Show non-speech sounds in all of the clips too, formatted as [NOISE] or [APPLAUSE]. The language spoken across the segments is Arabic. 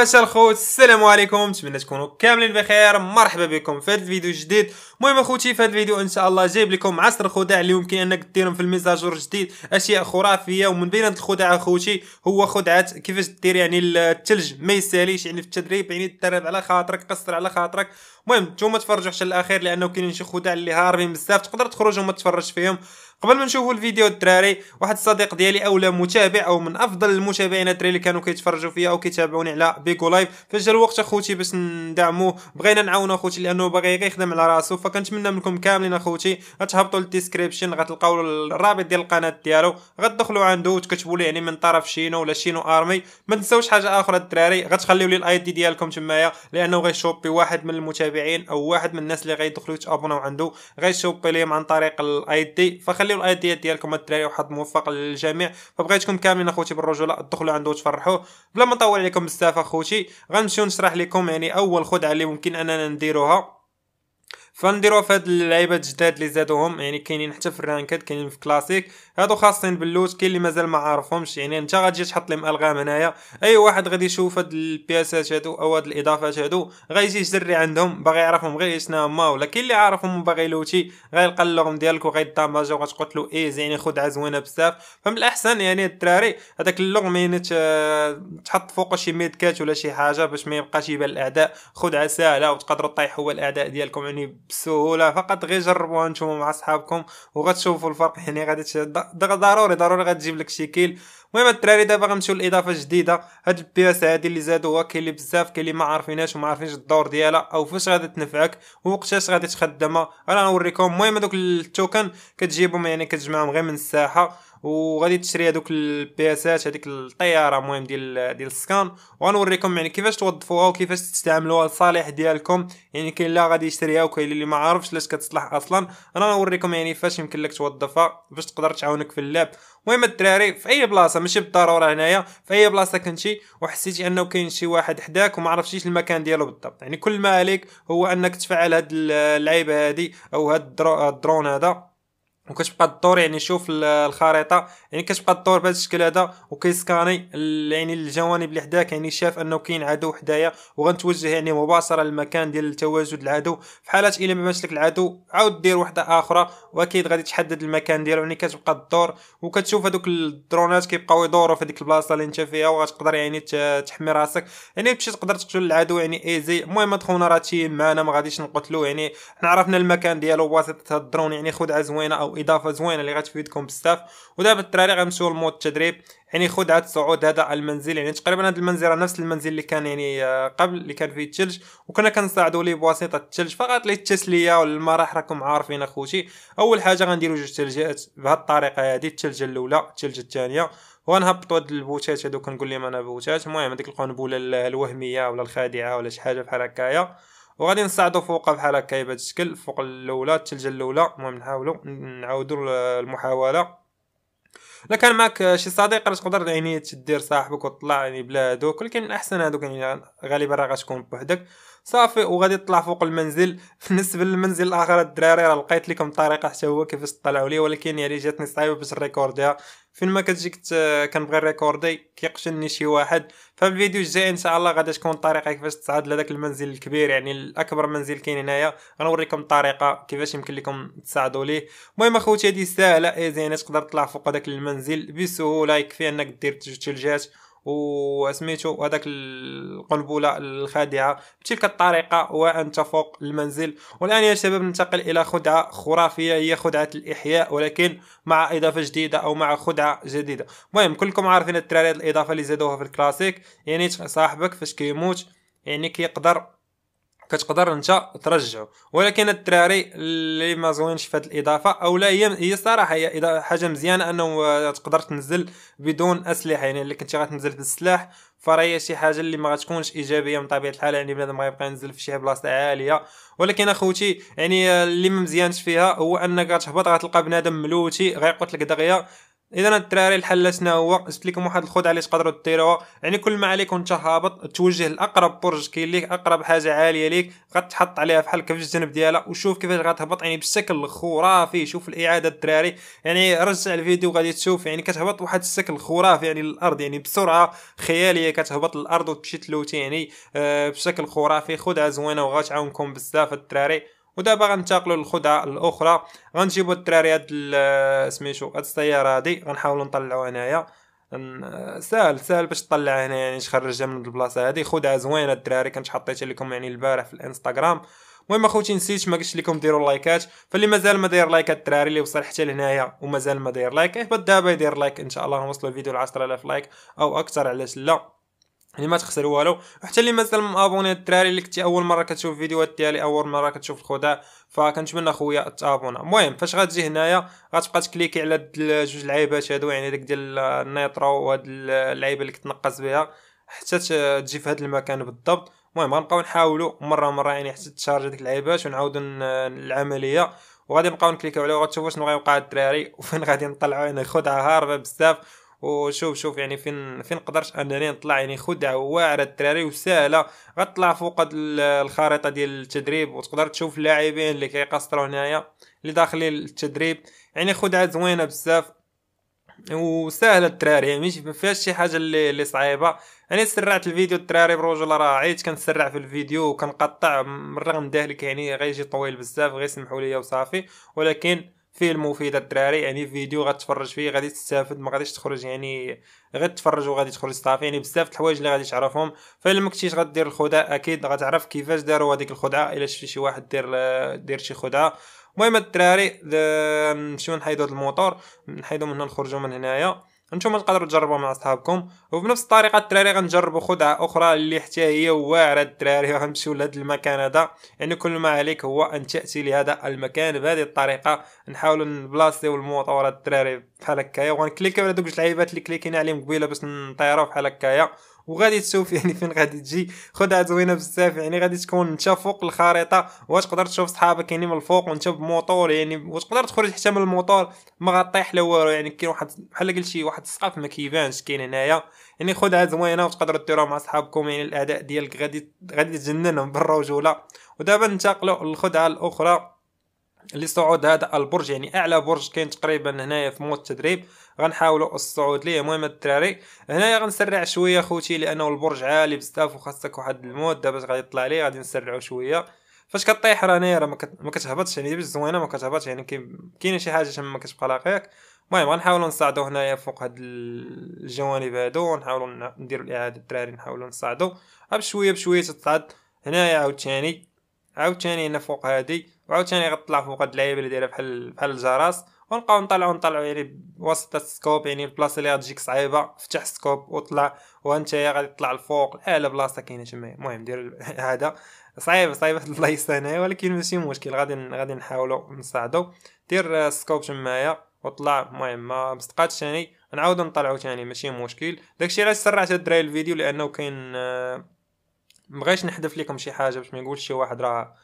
واش الخوت السلام عليكم نتمنى تكونوا كاملين بخير مرحبا بكم في هذا الفيديو الجديد المهم اخوتي في هذا الفيديو ان شاء الله جايب لكم عشر خدع اللي يمكن انك ديرهم في الميزاجور الجديد اشياء خرافيه ومن بين الخدع اخوتي هو خدعه كيفاش دير يعني الثلج ما يساليش يعني في التدريب يعني تدرب على خاطرك قصر على خاطرك المهم نتوما تفرجوا حتى الاخير لانه كاينين شي خدع اللي هاربين بزاف تقدر تخرج وما تفرج فيهم قبل ما نشوفوا الفيديو الدراري واحد الصديق ديالي اولا متابع او من افضل المتابعين الدراري اللي كانوا كيتفرجوا فيا او كيتابعوني على بيكو لايف فاش جا الوقت اخوتي باش ندعموه بغينا نعاونو اخوتي لانه باغي يخدم على راسو فكنتمنى منكم كاملين اخوتي غتهبطوا للديسكريبشن غتلقاو الرابط ديال القناه ديالو غتدخلوا عنده وتكتبوا لي يعني من طرف شينو ولا شينو ارمي ما تنساوش حاجه اخرى الدراري غتخليو لي الاي دي ديالكم تمايا لانه غيشوبي واحد من المتابعين او واحد من الناس اللي غيدخلوا يتابوناو عنده غيشوبي ليهم عن طريق الاي دي فخلي خليو الايديات ديالكم الدراري وحظ موفق للجميع فبغيتكم كاملين اخوتي بالرجوله دخلوا عنده وتفرحوه بلا ما نطول عليكم بزاف اخوتي غنمشيو نشرح لكم يعني اول خدعه اللي ممكن اننا نديروها فنديرو في هاد اللعيبات الجداد اللي زادوهم يعني كاينين حتى في الرانكات كاينين في كلاسيك هادو خاصين باللوت كاين اللي مازال ما عارفهمش يعني انت غتجي تحط لهم الغام هنايا اي واحد غادي يشوف هاد البياسات هادو او هاد الاضافات هادو غايجي يجري عندهم باغي يعرفهم غير شنو هما ولا كاين اللي عارفهم باغي لوتي غيلقى اللغم ديالك وغيداماجا وغتقتلو ايز يعني خدعه زوينه بزاف فمن الاحسن يعني الدراري هذاك اللغم يعني تحط فوقه شي ميد كات ولا شي حاجه باش ما يبقاش يبان الاعداء خدعه سهله وتقدروا طيحوا الاعداء ديالكم يعني بسهوله فقط غير جربوها نتوما مع صحابكم وغتشوفوا الفرق يعني غادي ضروري ضروري غتجيب لك شي كيل المهم الدراري دابا غنمشيو لاضافه جديده هاد البياس هادي اللي زادوها كاين اللي بزاف كاين اللي ما عارفينهاش وما عارفينش الدور ديالها او فاش غادي تنفعك ووقتاش غادي تخدمها انا غنوريكم المهم هادوك التوكن كتجيبهم يعني كتجمعهم غير من الساحه وغادي تشري هذوك البياسات هذيك الطياره المهم ديال ديال السكان وغنوريكم يعني كيفاش توظفوها وكيفاش تستعملوها لصالح ديالكم يعني كاين اللي غادي يشريها وكاين اللي ما عارفش لاش كتصلح اصلا انا غنوريكم يعني فاش يمكن لك توظفها باش تقدر تعاونك في اللعب المهم الدراري في اي بلاصه ماشي بالضروره هنايا في اي بلاصه كنتي وحسيتي انه كاين شي واحد حداك وما عرفتيش المكان ديالو بالضبط يعني كل ما عليك هو انك تفعل هاد اللعيبه هادي او هاد الدرون هذا وكتبقى الدور يعني شوف الخريطه يعني كتبقى الدور بهذا الشكل هذا وكيسكاني يعني الجوانب اللي حداك يعني شاف انه كاين عدو حدايا وغنتوجه يعني مباشره للمكان ديال التواجد العدو في حاله الا ما لك العدو عاود دير وحده اخرى واكيد غادي تحدد المكان ديالو يعني كتبقى الدور وكتشوف هذوك الدرونات كيبقاو يدوروا في هذيك البلاصه اللي انت فيها وغتقدر يعني تحمي راسك يعني تمشي تقدر تقتل العدو يعني ايزي المهم خونا راه تيم معنا ما غاديش نقتلو يعني حنا عرفنا المكان ديالو بواسطه الدرون يعني خدعه زوينه او اضافه زوينه اللي غتفيدكم بزاف ودابا الدراري غنمشيو لمود التدريب يعني خذ هذا الصعود هذا المنزل يعني تقريبا هذا المنزل راه نفس المنزل اللي كان يعني آه، قبل اللي كان فيه الثلج وكنا كنصعدوا ليه بواسطه الثلج فقط للتسليه والمراح راكم عارفين اخوتي اول حاجه غنديروا جوج تلجات بهذه الطريقه هذه الثلجه الاولى الثلجه الثانيه وغنهبطوا هاد البوتات هادو كنقول لهم انا بوتات المهم هذيك القنبله الوهميه ولا الخادعه ولا شي حاجه بحال هكايا وغادي نصعدوا فوق بحال هكا بهذا الشكل فوق الاولى الثلج الاولى المهم نحاولوا نعاودوا المحاوله لا كان معك شي صديق راه تقدر يعني تدير صاحبك وتطلع يعني بلا هادوك ولكن الاحسن هادوك يعني غالبا راه غتكون بوحدك صافي وغادي تطلع فوق المنزل [LAUGHS] بالنسبه للمنزل الاخر الدراري راه لقيت لكم الطريقه حتى هو كيفاش طلعوا ليه ولكن يعني جاتني صعيبه باش ريكورديها فين ما كتجيك كنبغي نريكوردي كيقشني شي واحد فالفيديو الجاي ان شاء الله غادي تكون الطريقه كيفاش تصعد لذاك المنزل الكبير يعني الاكبر منزل كاين هنايا غنوريكم الطريقه كيفاش يمكن لكم تصعدوا ليه المهم اخوتي هذه سهله ايزي يعني تقدر تطلع فوق هذاك المنزل بسهوله يكفي انك دير جوج الجهات وسميتو هذاك القنبله الخادعه بتلك الطريقه وانت فوق المنزل والان يا شباب ننتقل الى خدعه خرافيه هي خدعه الاحياء ولكن مع اضافه جديده او مع خدعه جديده المهم كلكم عارفين الدراري الاضافه اللي زادوها في الكلاسيك يعني صاحبك فاش كيموت يعني كيقدر كتقدر انت ترجعو ولكن الدراري اللي ما زوينش في هذه الاضافه او لا هي هي الصراحه هي حاجه مزيانه انه تقدر تنزل بدون اسلحه يعني اللي كنتي غتنزل بالسلاح فراهي شي حاجه اللي ما غتكونش ايجابيه من طبيعه الحال يعني بنادم غيبقى ينزل في شي بلاصه عاليه ولكن اخوتي يعني اللي ما مزيانش فيها هو انك غتهبط غتلقى بنادم ملوتي غيقتلك دغيا اذا الدراري الحل شنو هو جبت لكم واحد الخدعه اللي تقدروا ديروها يعني كل ما عليك انت هابط توجه لاقرب برج كاين ليك اقرب حاجه عاليه ليك غتحط عليها بحال كف الجنب ديالها وشوف كيفاش غتهبط يعني بشكل خرافي شوف الاعاده الدراري يعني رجع الفيديو غادي تشوف يعني كتهبط واحد الشكل خرافي يعني للارض يعني بسرعه خياليه كتهبط للارض وتمشي تلوتي يعني آه، بشكل خرافي خدعه زوينه وغتعاونكم بزاف الدراري ودابا غنتقلوا للخدعه الاخرى غنجيبوا الدراري هاد سميتو هاد السياره هادي غنحاولوا نطلعوها هنايا سهل سهل باش تطلع هنا يعني تخرجها من البلاصه هادي خدعه زوينه الدراري كنت حطيتها لكم يعني البارح في الانستغرام المهم اخوتي نسيت ما قلتش لكم ديروا لايكات فاللي مازال ما داير لايك الدراري اللي وصل حتى لهنايا ومازال ما داير لايك اهبط دابا يدير لايك ان شاء الله نوصلوا الفيديو ل 10000 لايك او اكثر علاش لا يعني ما تخسر والو وحتى اللي مازال مابوني الدراري اللي كنتي اول مره كتشوف الفيديوهات ديالي اول مره كتشوف الخداع فكنتمنى خويا تابونا المهم فاش غتجي هنايا غتبقى تكليكي على هاد جوج لعيبات هادو يعني داك ديال النيترو وهاد اللعيبه اللي كتنقص بها حتى تجي في هاد المكان بالضبط المهم غنبقاو نحاولوا مره مره يعني حتى تشارج ديك اللعيبات ونعاودوا العمليه وغادي نبقاو نكليكيو عليه وغتشوفوا شنو غيوقع الدراري [LAUGHS] وفين غادي نطلعوا يعني خدعه هاربه بزاف وشوف شوف يعني فين فين قدرت انني نطلع يعني خدعه واعره الدراري وسهله غطلع فوق الخريطه ديال التدريب وتقدر تشوف اللاعبين اللي كيقصروا هنايا اللي داخلين التدريب يعني خدعه زوينه بزاف وسهله الدراري يعني ماشي ما فيهاش شي حاجه اللي, اللي صعيبه يعني سرعت الفيديو الدراري برجوله راه عيت كنسرع في الفيديو وكنقطع من رغم ذلك يعني غيجي طويل بزاف غيسمحوا لي وصافي ولكن فيه مفيد الدراري يعني فيديو غتفرج فيه غادي تستافد ما غاديش تخرج يعني غير تفرج وغادي تخرج صافي يعني بزاف د الحوايج اللي غادي تعرفهم فالا ما كنتيش غدير الخدعه اكيد غتعرف كيفاش داروا هذيك الخدعه الا شفتي شي واحد دير دير شي خدعه المهم الدراري نمشيو نحيدو الموطور نحيدو من هنا نخرجو من هنايا انتم تقدروا تجربوها مع اصحابكم وبنفس الطريقه الدراري غنجربوا خدعه اخرى اللي حتى هي واعره الدراري غنمشيو لهذا المكان هذا يعني كل ما عليك هو ان تاتي لهذا المكان بهذه الطريقه نحاولوا نبلاصيو المطورات الدراري بحال هكايا وغنكليكيو على دوك جوج اللعيبات اللي كليكينا عليهم قبيله باش نطيروا بحال هكايا وغادي تشوف [LAUGHS] يعني فين غادي تجي خدعه زوينه بزاف يعني غادي تكون انت فوق الخريطه تقدر تشوف صحابك يعني من الفوق وانت بموطور يعني تقدر تخرج حتى من الموطور ما غطيح لا والو يعني كاين واحد بحال شي واحد السقف ما كيبانش كاين هنايا يعني خدعه زوينه وتقدر ديروها مع صحابكم يعني الاعداء ديالك غادي غادي تجننهم بالرجوله ودابا ننتقلوا للخدعه الاخرى لصعود هذا البرج يعني اعلى برج كاين تقريبا هنايا في مود التدريب غنحاولوا الصعود ليه المهم الدراري هنايا غنسرع شويه خوتي لانه البرج عالي بزاف وخاصك واحد المده باش غادي تطلع ليه غادي نسرعوا شويه فاش كطيح راه هنايا راه ما كتهبطش يعني باش زوينه ما كتهبطش يعني كاينه شي حاجه تما كتبقى لاقيك المهم غنحاولوا نصعدوا هنايا فوق هاد الجوانب هادو ونحاولوا نديروا الاعاده الدراري نحاولوا نصعدوا بشويه بشويه تتصعد هنايا عاوتاني عاوتاني هنا فوق هادي وعاوتاني غطلع فوق هاد اللعيبه اللي دايره بحال بحال الجرس ونبقاو نطلعو نطلعو يعني بواسطه السكوب يعني البلاصه اللي غتجيك صعيبه فتح السكوب وطلع وانت غادي تطلع لفوق اعلى بلاصه كاينه تما المهم دير [LAUGHS] هذا صعيب صعيب هاد البلايص هنايا ولكن ماشي مشكل غادي غادي نحاولو نصعدو دير السكوب تمايا وطلع المهم ما مصدقاتش ثاني نعاودو نطلعو ثاني ماشي مشكل داكشي علاش سرعت الدراري الفيديو لانه كاين آه، مبغيتش نحذف لكم شي حاجه باش ما يقولش شي واحد راه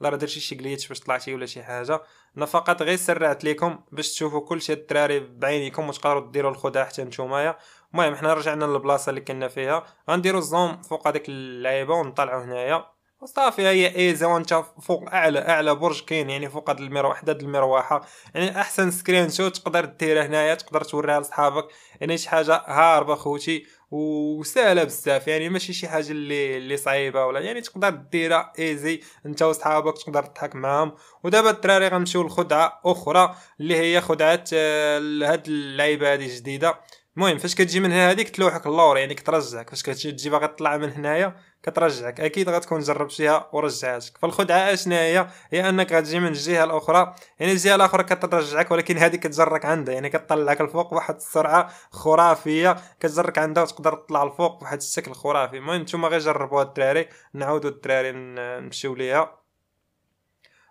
لا راه درتي شي كليتش باش طلعتي ولا شي حاجه انا فقط غير سرعت لكم باش تشوفوا كلشي الدراري بعينيكم وتقدروا ديروا الخدع حتى نتومايا المهم حنا رجعنا للبلاصه اللي كنا فيها غنديروا الزوم فوق هذيك اللعيبه ونطلعوا هنايا وصافي هي ايزي وانت فوق اعلى اعلى برج كاين يعني فوق هاد المروحه حدا المروحه يعني احسن سكرين شوت تقدر ديرها هنايا تقدر توريها لصحابك يعني شي حاجه هاربه خوتي وسهله بزاف يعني ماشي شي حاجه اللي اللي صعيبه ولا يعني تقدر ديرها ايزي انت وصحابك تقدر تضحك معاهم ودابا الدراري غنمشيو لخدعه اخرى اللي هي خدعه آه، هاد اللعيبه هادي جديده المهم فاش كتجي من هنا هذيك تلوحك اللور يعني كترجعك فاش كتجي تجي باغي تطلع من هنايا كترجعك اكيد غتكون جربتيها ورجعتك فالخدعه اشنو هي هي انك غتجي من الجهه الاخرى يعني الجهه الاخرى كترجعك ولكن هذيك كتجرك عندها يعني كتطلعك الفوق بواحد السرعه خرافيه كتجرك عندها وتقدر تطلع الفوق بواحد الشكل خرافي المهم نتوما غير جربوها الدراري نعاودوا الدراري نمشيو ليها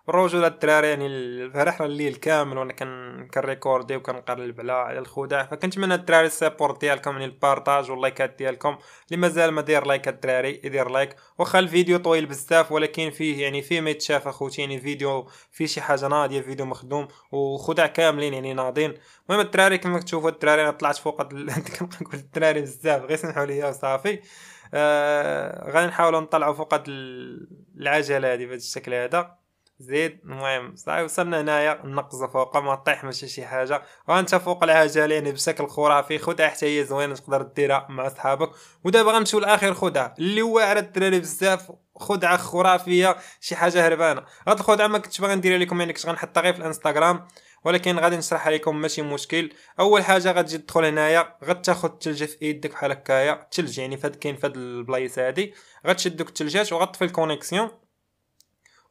روجوا الدراري يعني فرحنا الليل كامل وانا كنريكوردي وكنقلب على على الخداع فكنتمنى الدراري السابورت ديالكم يعني البارطاج واللايكات ديالكم اللي مازال ما داير لايك الدراري يدير لايك واخا الفيديو طويل بزاف ولكن فيه يعني فيه ما يتشاف اخوتي يعني فيديو فيه شي حاجه ناضيه فيديو مخدوم وخدع كاملين يعني ناضين المهم الدراري كما كتشوفوا الدراري انا طلعت فوق [LAUGHS] كنقول الدراري بزاف غير سمحوا لي وصافي آه نحاولوا نطلعوا فوق العجله هذه بهذا الشكل هذا زيد المهم صافي وصلنا هنايا النقزه فوق ما طيح ماشي شي حاجه وانت فوق العجله يعني بشكل خرافي خدها حتى هي زوينه تقدر ديرها مع صحابك ودابا غنمشيو لاخر خدعه اللي واعره الدراري بزاف خدعه خرافيه شي حاجه هربانه هاد الخدعه ما كنتش باغي نديرها لكم يعني كنت غنحطها غير في الانستغرام ولكن غادي نشرحها لكم ماشي مشكل اول حاجه غتجي تدخل هنايا غتاخذ الثلج في يدك بحال هكايا الثلج يعني فهاد كاين فهاد البلايص هادي غتشد دوك الثلجات وغطفي الكونيكسيون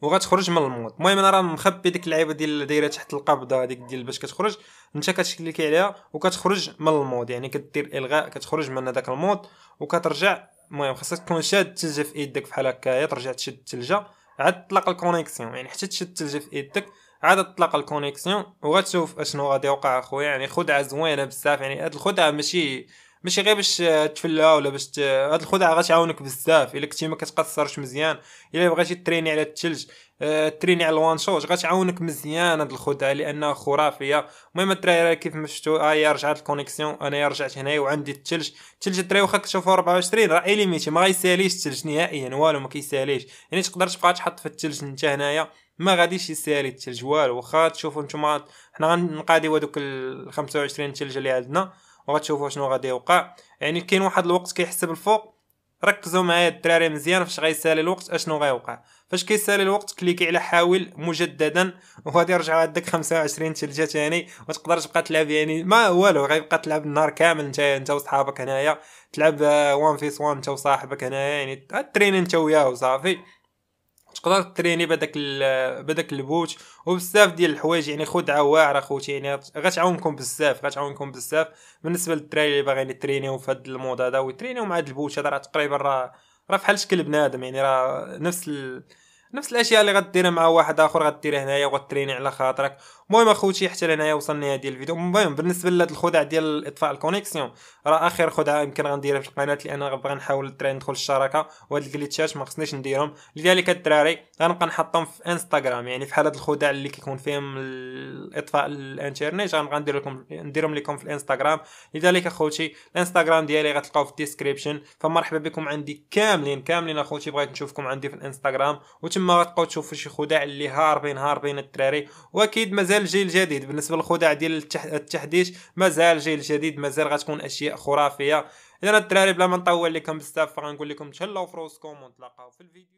وغتخرج من الموض المهم انا راه مخبي ديك اللعيبه ديال دايره تحت القبضه هذيك ديال باش كتخرج انت كتكليكي عليها وكتخرج من الموض يعني كدير الغاء كتخرج من هذاك الموض وكترجع المهم خاصك تكون شاد الثلج في يدك بحال هكايا ترجع تشد الثلج عاد تطلق الكونيكسيون يعني حتى تشد الثلج في يدك عاد تطلق الكونيكسيون وغتشوف اشنو غادي يوقع اخويا يعني خدعه زوينه بزاف يعني هاد الخدعه ماشي ماشي غير باش تفلا ولا باش ت... هاد الخدعه غتعاونك بزاف الا كنتي ما كتقصرش مزيان الا بغيتي تريني على الثلج آه، تريني على الوان شوت غتعاونك مزيان هاد الخدعه لانها خرافيه المهم الدراري كيف ما شفتوا آه، ها هي رجعت الكونيكسيون انا رجعت هنايا وعندي الثلج الثلج الدراري واخا كتشوفوا 24 راه ايليميتي ما غيساليش الثلج نهائيا والو ما كيساليش يعني تقدر تبقى تحط في الثلج انت هنايا ما غاديش يسالي الثلج والو واخا تشوفوا نتوما حنا غنقاديو هادوك ال 25 ثلج اللي عندنا وغتشوفوا شنو غادي يوقع يعني كاين واحد الوقت كيحسب الفوق ركزوا معايا الدراري مزيان فاش غيسالي الوقت اشنو غيوقع فاش كيسالي الوقت كليكي على حاول مجددا وغادي يرجع عندك 25 تلجه ثاني وتقدر تبقى تلعب يعني ما والو غيبقى تلعب النهار كامل انت انت وصحابك هنايا تلعب وان فيس وان انت وصاحبك هنايا يعني تريني انت وياه وصافي تقدر تريني بداك بداك البوت وبزاف ديال الحوايج يعني خدعه واعره خوتي يعني غتعاونكم بزاف غتعاونكم بزاف بالنسبه للدراري اللي باغيين يترينيو في هاد المود هذا ويترينيو مع هذا البوت هذا راه تقريبا راه راه بحال شكل بنادم يعني راه نفس ال... نفس الاشياء اللي غديرها مع واحد اخر غديرها هنايا وغتريني على خاطرك المهم اخوتي حتى لهنايا وصلنا نهايه ديال الفيديو المهم بالنسبه لهاد الخدع ديال اطفاء الكونيكسيون راه اخر خدعه يمكن غنديرها في القناه لان غنبغي نحاول الدراري ندخل الشراكه وهاد الجليتشات ما خصنيش نديرهم لذلك الدراري غنبقى نحطهم في انستغرام يعني فحال هاد الخدع اللي كيكون فيهم اطفاء الانترنت غنبقى ندير لكم نديرهم لكم في الانستغرام لذلك اخوتي الانستغرام ديالي غتلقاو في الديسكريبشن فمرحبا بكم عندي كاملين كاملين اخوتي بغيت نشوفكم عندي في الانستغرام وتما غتبقاو تشوفوا شي خدع اللي هاربين هاربين الدراري واكيد مازال مازال جيل جديد بالنسبه للخدع ديال التحديث مازال جيل جديد مازال غتكون اشياء خرافيه اذا الدراري بلا ما نطول لكم بزاف فغنقول لكم تهلاو في روسكم ونتلاقاو في الفيديو